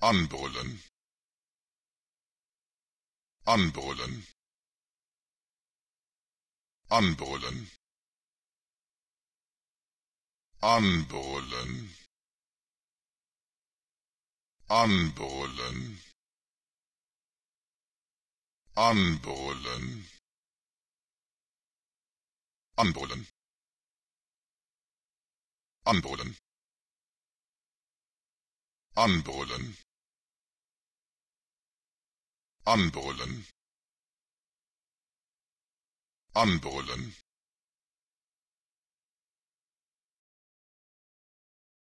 anbrüllen anbrüllen anbrüllen anbrüllen anbrüllen anbrüllen anbrüllen anbrüllen anbrüllen anbrüllen